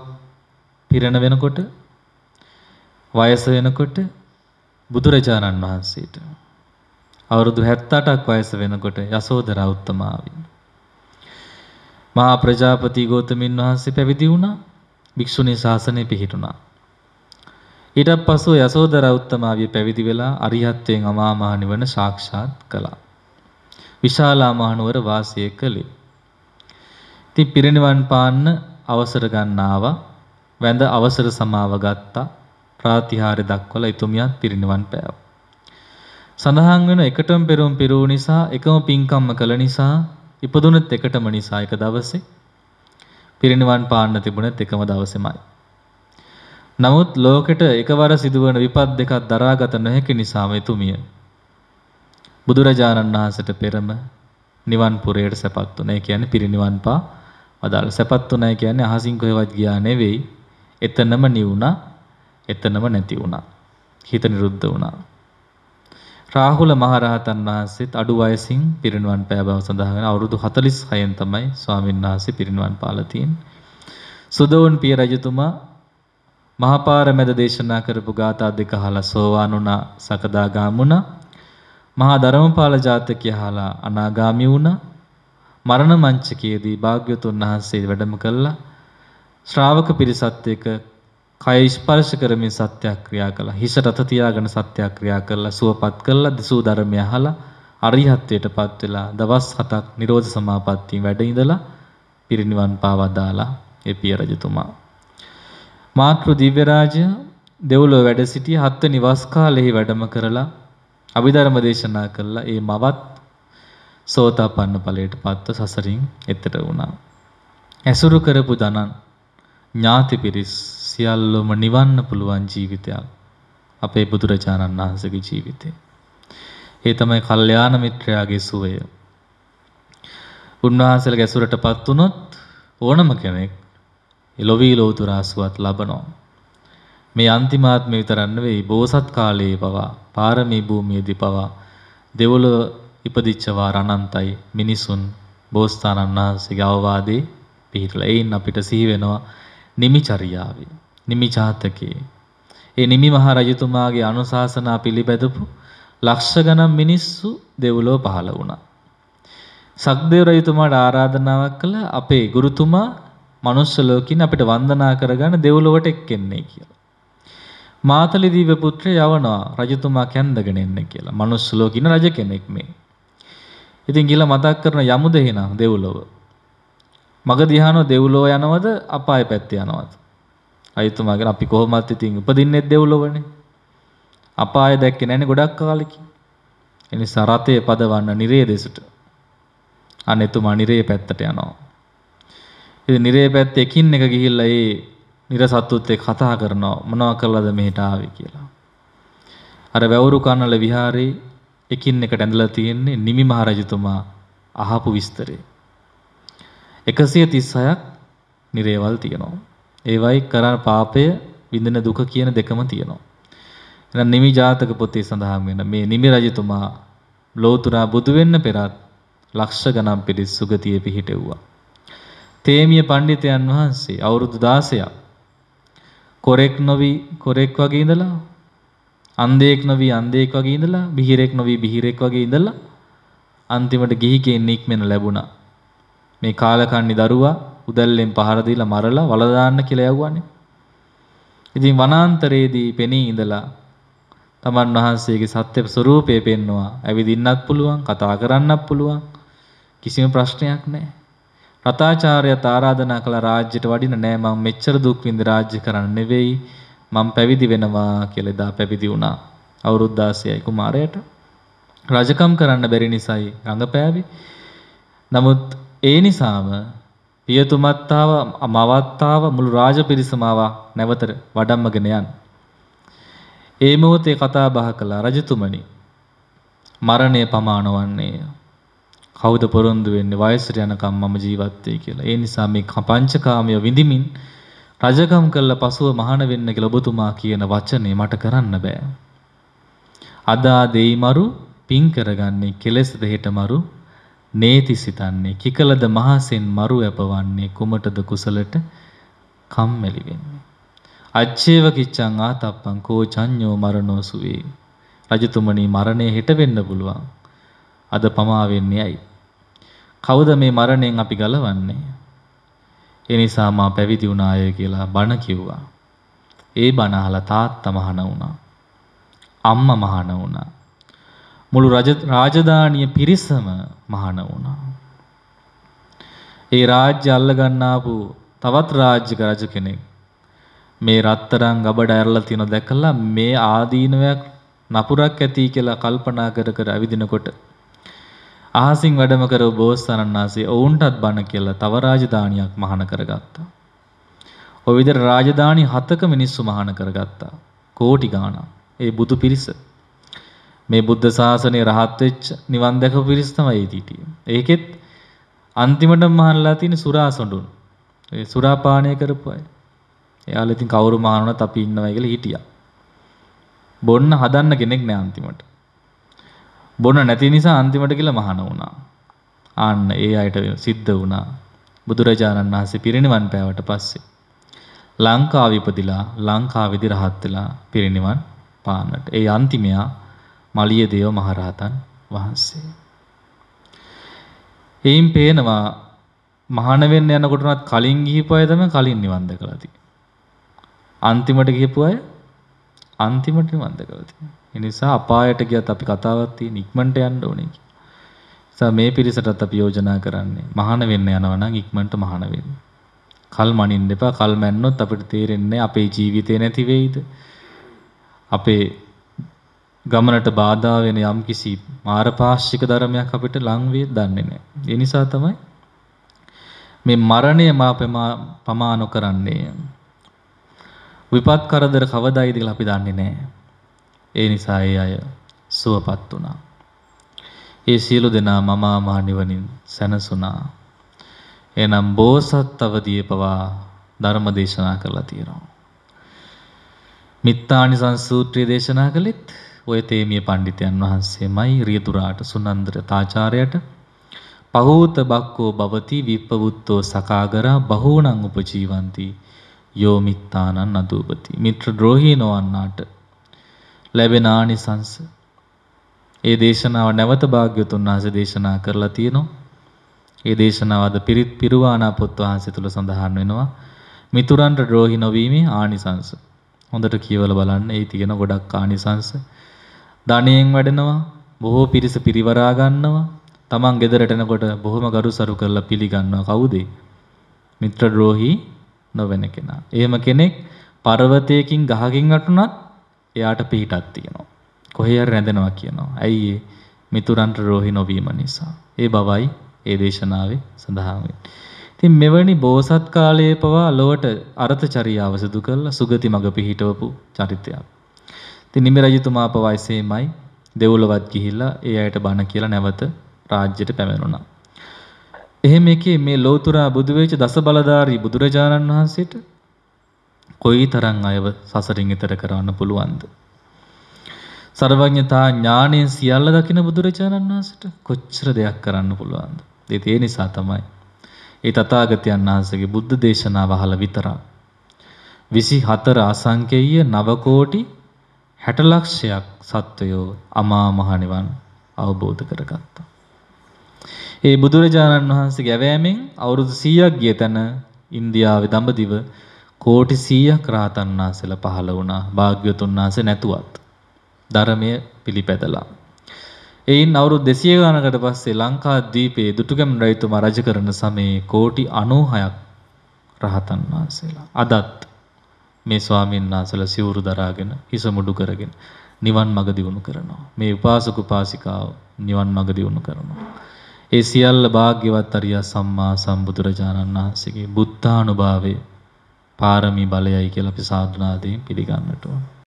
පිරෙන වෙනකොට වයස වෙනකොට බුදුරජාණන් වහන්සේට අවුරුදු 78ක් වයස වෙනකොට යසෝදරා උත්තමාවිය මහා ප්‍රජාපති ගෝතමින් වහන්සේ පැවිදි වුණා. භික්ෂුණී ශාසනය පිහිටුණා. ඊට පසුව යසෝදරා උත්තමාවිය පැවිදි වෙලා අරිහත්ත්වයෙන් අමා මහ නිවන සාක්ෂාත් කළා. විශාලා මහනුවර වාසය කළේ. ඉතින් පිරිනිවන් පාන්න අවසර ගන්න ආවා. වැඳ අවසර සමාව ගත්තා. ප්‍රාතිහාර්ය දක්වලා එතුමියත් පිරිනිවන් පෑවා. සඳහන් වෙන එකටම පෙරම් පිරූ නිසා එකම පින්කම්ම කළ නිසා ඉපදුනත් එකටම නිසා එක දවසේ පිරිනිවන් පාන්න තිබුණත් එකම දවසේමයි. නමුත් ලෝකෙට එකවර සිදුවන විපත් දෙකක් දරාගත නොහැකි නිසාම එතුමිය බුදුරජාණන් වහන්සේට පෙරම නිවන් පුරයට සැපත් වුණා. ඒ කියන්නේ පිරිනිවන් පා වදාළ සැපත් වුණා කියන්නේ අහසින් කොහෙවත් ගියා නෙවෙයි. එතනම නිවුණා. එතනම නැති වුණා. හිත නිරුද්ධ වුණා. රාහුල මහරහතන් වහන්සේත් අඩු වයසින් පිරිනුවන් පෑ බව සඳහන් වෙන අවුරුදු 46න් තමයි ස්වාමීන් වහන්සේ පිරිනුවන් පාලා තියෙන්නේ. සුදෝන් පිය රජතුමා මහපාර මැද දේශනා කරපු ගාථා දෙක අහලා සෝවාන් වුණා, සකදාගාමී වුණා. මහා ධර්මපාල ජාතකය අහලා අනාගාමී වුණා. මරණ මංචකයේදී භාග්‍යතුන් වහන්සේ වැඩම කළා. ශ්‍රාවක පිරිසත් එක්ක කය ස්පර්ශ කරමින් සත්‍යක්‍රියා කළා. හිසට අත තියාගෙන සත්‍යක්‍රියා කළා. සුවපත් කළා. දසූ ධර්මය අහලා අරිහත්ත්වයටපත් වෙලා දවස් 7ක් නිරෝධ සමාපත්තිය වැඩ ඉඳලා පිරිනිවන් පාවදාලා ඒ පිය රජතුමා. මාතෘ දිව්‍ය රාජ්‍ය දෙව්ලොව වැඩ සිටි හත්වෙනි වස් කාලෙහි වැඩම කරලා අභිධර්ම දේශනා කළා. ඒ මවත් සෝතාපන්න ඵලයට පත්ව සසරින් එතර වුණා. ඇසුරු කරපු දනන් ඥාති පිරිස් සියල්ලොම නිවන්න පුළුවන් ජීවිතයක්. අපේ බුදුරජාණන් වහන්සේගේ ජීවිතේ. ඒ තමයි කල්යාණ මිත්‍රයාගේ සුවය. උන්වහන්සේලගේ ඇසුරටපත් වුණොත් ඕනම කෙනෙක් එළොවී ලෝතුරා සුවත් ලබනවා. මේ අන්තිමාත්මය විතරක් නෙවෙයි බෝසත් කාලයේ පවා පාරමී භූමියේදී පවා දෙවොලව ඉපදිච්ච වාර අනන්තයි මිනිසුන් බෝසතාණන් වහන්සේගේ අවවාදේ පිළිහිලා. එයින් අපිට සිහි වෙනවා නිමිචරියාවේ නිමි ජාතකයේ ඒ නිමි මහ රජතුමාගේ අනුශාසනා පිළිබැදපු ලක්ෂ ගණන් මිනිස්සු දෙව්ලොව පහළ වුණා. සක්දේව රජතුමාට ආරාධනාවක් කළ අපේ ගුරුතුමා මනුස්ස ලෝකින් අපිට වන්දනා කරගන්න දෙව්ලොවට එක්කෙන්නේ කියලා. මාතලි දීව පුත්‍රය යවනවා රජතුමා කැඳගෙන එන්න කියලා. මනුස්ස ලෝකින රජ කෙනෙක් මේ. ඉතින් ගිහලා මතක් කරන යමුද එහෙනම් දෙව්ලොව. මග දිහානෝ දෙව්ලොව යනවද අපාය පැත්තේ යනවද? අයතුමා ගැන අපි කොහොමත් ඉතින් උපදින්නේ දෙව්ලොවනේ. අපාය දැක්කේ නැන්නේ ගොඩක් කාලෙකින්. ඒ නිසා රතේ පදවන්න නිරේ දෙසට. අන්න එතුමා නිරේ පැත්තට යනවා. ඉතින් නිරේ පැත්තේ එකින් එක ගිහිල්ලා ඒ නිරසත්තුත් එක්ක කතා කරනවා මොනවා කළාද මෙහෙට ආවේ කියලා. අර වැවුරු කන්නල විහාරේ එකින් එකට ඇඳලා තියෙන්නේ නිමි මහරජතුමා අහපු විස්තරේ. 136ක් නිරේවල් තියෙනවා. ඒවයි කරා පාපය විඳින දුක කියන දෙකම තියෙනවා. එහෙනම් නිමි ජාතක පොතේ සඳහන් වෙන මේ නිමි රජතුමා ලෝතුරා බුදු වෙන්න පෙරත් ලක්ෂ ගණන් පිරිස් සුගතියේ පිහිටෙව්වා. තේමිය පඬිතයන් වහන්සේ අවුරුදු 16ක් කොරෙක් නොවි කොරෙක් වගේ ඉඳලා අන්ධයෙක් නොවි අන්ධයෙක් වගේ ඉඳලා බිහිරෙක් නොවි බිහිරෙක් වගේ ඉඳලා අන්තිමට ගිහි කෙනෙක් මෙන්න ලැබුණා. මේ කාලකන්ණි දරුවා උදැල්ලෙන් පහර දීලා මරලා වල දාන්න කියලා යවුවානේ. ඉතින් වනාන්තරයේදී පෙනී ඉඳලා තමන් වහන්සේගේ සත්‍ය ස්වરૂපය පෙන්නවා. ඇවිදින්නත් පුළුවන්, කතා කරන්නත් පුළුවන්. කිසිම ප්‍රශ්නයක් නැහැ. රතාචාර්යත් ආරාධනා කළ රාජ්‍යයට වඩින නෑ මං මෙච්චර දුක් විඳ රාජ්‍ය කරන්න නෙවෙයි මං පැවිදි වෙනවා කියලා එදා පැවිදි වුණා අවුරුදු 16යි කුමාරයට රජකම් කරන්න බැරි නිසායි රඟපෑවේ නමුත් ඒ නිසාම පියතුමත්තාව මවත්තාව මුළු රාජපිරිසම ආවා නැවතර වඩම්මගෙන යන. ඒ මොහොතේ කතා බහ කළා රජතුමනි. මරණය පමාණවන්නේ කවුද පොරොන්දු වෙන්නේ වයසට යනකම් මම ජීවත් වෙයි කියලා. ඒ නිසා මේ පංචකාමය විඳිමින් රජකම් කළ පසුව මහාන වෙන්න කියලා ඔබතුමා කියන වචනේ මට කරන්න බෑ. අදා දෙයිමරු පින් කරගන්නේ කෙලෙස් දෙහෙටමරු නේති සිතන්නේ කිකලද මහසෙන් මරු යපවන්නේ කුමටද කුසලට කම්මැලි වෙන්නේ අච්චේව කිච්ඡං ආතප්පං කෝ චඤ්ඤෝ මරණෝ සුවේ රජතුමනි මරණය හෙට වෙන්න පුළුවන් අද පමා වෙන්නේ ඇයි කවුද මේ මරණයෙන් අපි ගලවන්නේ ඒ නිසා මා පැවිදි වුණාය කියලා බණ කිව්වා ඒ බණ අහලා තාත්තා මහාන වුණා අම්මා මහාන වුණා මුළු රාජධානිය පිරිසම මහාන වුණා. ඒ රාජ්‍ය අල්ලගන්න ආපු තවත් රාජ්‍යක රජ කෙනෙක් මේ රත්තරන් ගබඩ ඇරලා තියෙන දැකලා මේ ආදීනවයක් නපුරක් ඇති කියලා කල්පනා කර කර ඇවිදිනකොට අහසින් වැඩම කරව බෝසතාණන් වහන්සේ ඔවුන්ටත් බණ කියලා තව රාජධානියක් මහාන කරගත්තා. ඔය විදිහට රාජධානි හතක මිනිස්සු මහාන කරගත්තා. කෝටි ගාණක්. ඒ බුදු පිරිස මේ බුද්ධ ශාසනය රහත් වෙච්ච නිවන් දැකපු පිරිස තමයි හිටියේ. ඒකෙත් අන්තිමට මහන්ලා තියෙන සුරා සොඬුන්. ඒ සුරා පානය කරපු අය. එයාලා ඉතින් කවුරු මහනුණත් අපි ඉන්නවයි කියලා හිටියා. බොන්න හදන්න කෙනෙක් නෑ අන්තිමට. බොන්න නැති නිසා අන්තිමට කියලා මහන වුණා. ආන්න ඒ අයට සිද්ධ වුණා. බුදුරජාණන් වහන්සේ පිරිනිවන් පෑවට පස්සේ ලංකාව ඉපදිලා ලංකාවේදී රහත් වෙලා පිරිනිවන් පාන්නට. ඒ අන්තිමයා මලියදේව මහරහතන් වහන්සේ. එයින් පේනවා මහාන වෙන්න යනකොටවත් කලින් ගිහිපු අය තමයි කලින් නිවන් දැකලා තියෙන්නේ. අන්තිමට ගිහපු අය අන්තිමට නිවන් දැකලා තියෙනවා. ඒ නිසා අපායට ගියත් අපි කතාවක් තියෙන ඉක්මනට යන්න ඕනේ කියලා. නිසා මේ පිරිසටත් අපි යෝජනා කරන්නේ මහාන වෙන්න යනවා නම් ඉක්මනට මහාන වෙන්න. කල් මනින්න එපා. කල් මැන්නොත් අපිට තේරෙන්නේ අපේ ජීවිතේ නැති වෙයිද? අපේ ගමනට බාධා වෙන යම්කිසි මාරපාක්ෂික ධර්මයක් අපිට ලං වේ දන්නේ නැහැ. ඒ නිසා තමයි මේ මරණය මා පමා නොකරන්නේ. විපත් කරදර කවදායිද කියලා අපි දන්නේ නැහැ. ඒ නිසා ඒ අය සුවපත් වුණා. ඒ සියලු දෙනා මමා මහ නිවනින් සැනසුණා. එනම් බෝසත් අවදියේ පවා ධර්ම දේශනා කරලා තියෙනවා. මිත්තානිසං සූත්‍රය දේශනා කළෙත් ඔය තේමිය පණ්ඩිතයන් වහන්සේමයි රියදුරාට සුනන්දර තාචාර්යට පහූත බක්කෝ භවති විප්පවුත්තෝ සකාගරා බහූණං උපජීවಂತಿ යෝ මිත්තානං අදූපති මිත්‍ර ද්‍රෝහී නොවන්නාට ලැබෙන ආනිසංස ඒ දේශනාව නැවත භාග්‍යවතුන් වහන්සේ දේශනා කරලා තියෙනවා. ඒ දේශනාව අද පිරිත් පිරුවානා පොත් වහන්සේ තුල සඳහන් වෙනවා. මිතුරන්ට ද්‍රෝහි නොවීමේ ආනිසංස. හොඳට කියවලා බලන්න. ඒ තියෙන ගොඩක් ආනිසංස. ධනයෙන් වැඩනවා. බොහෝ පිරිස පිරිවරා ගන්නවා. තමන් ගෙදරට එනකොට බොහොම ගරුසරු කරලා පිළිගන්නවා කවුද? මිත්‍ර ද්‍රෝහි නොවන කෙනා. එහෙම කෙනෙක් පර්වතයකින් ගහකින් වැටුණත් එයාට පිහිටක් තියෙනවා. කොහේ හරි රැඳෙනවා කියනවා. ඇයි ඒ? මිතුරන්ට රෝහි නොවීම නිසා. ඒ බවයි ඒ දේශනාවේ සඳහන් වෙන්නේ. ඉතින් මෙවැනි බෝසත් කාලයේ පවා ලොවට අර්ථචරියාව සිදු කරලා සුගති මඟ පිහිටවපු චරිතයක්. ඉතින් නිමි රජතුමා පවා එසේමයි දෙව්ලොවත් ගිහිල්ලා ඒ අයට බණ කියලා නැවත රාජ්‍යයට පැමිණුණා. එහෙම එකේ මේ ලෞතුරා බුදු වෙච්ච දස බලධාරී බුදුරජාණන් වහන්සේට කොයිතරම් අයව සසරින් ඈතර කරවන්න පුළුවන්ද? සර්වඥතා ඥාණය සියල්ල දකින බුදුරජාණන් වහන්සේට කොච්චර දෙයක් කරන්න පුළුවන්ද? ඒ නිසා තමයි ඒ තථාගතයන් වහන්සේගේ බුද්ධ දේශනාව අහලා විතරක් 24 අසංකේය නව කෝටි හැටලක්ෂයක් සත්වයෝ අමා මහනිවන් අවබෝධ කරගත්තා. ඒ බුදුරජාණන් වහන්සේ ගැවෑමෙන් අවුරුදු 100ක් ගිය තැන ඉන්දියාවේ දඹදිව කෝටි 100ක් රහතන් වහන්සේලා පහළ වුණා. භාග්‍යවතුන් වහන්සේ නැතුවත් ධර්මය පිළිපැදලා. එයින් අවුරුදු 200 ගණනකට පස්සේ ලංකාද්වීපයේ දුටුගැමුණු රජතුමා රජ කරන සමයේ කෝටි 96ක් රහතන් වහන්සේලා. අදත් මේ ස්වාමීන් වහන්සේලා සිවුරු දරාගෙන හිස මුඩු කරගෙන නිවන් මඟ දියුණු කරනවා. මේ උපාසක උපාසිකාව නිවන් මඟ දියුණු කරනවා. ඒ සියල්ල භාග්‍යවත් අරියා සම්මා සම්බුදුරජාණන් වහන්සේගේ බුද්ධානුභාවයේ පාරමී බලයයි කියලා අපි සාදුනාදයෙන් පිළිගන්නට ඕනේ.